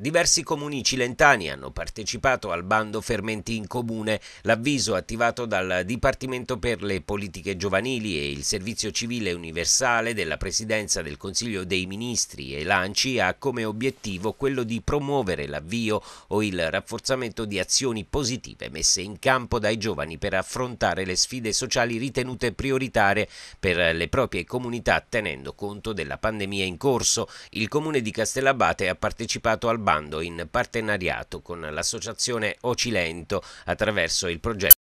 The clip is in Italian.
Diversi comuni cilentani hanno partecipato al bando Fermenti in Comune, l'avviso attivato dal Dipartimento per le politiche giovanili e il servizio civile universale della Presidenza del Consiglio dei Ministri e l'ANCI ha come obiettivo quello di promuovere l'avvio o il rafforzamento di azioni positive messe in campo dai giovani per affrontare le sfide sociali ritenute prioritarie per le proprie comunità tenendo conto della pandemia in corso. Il comune di Castellabate ha partecipato al bando sviluppando in partenariato con l'associazione Ocilento attraverso il progetto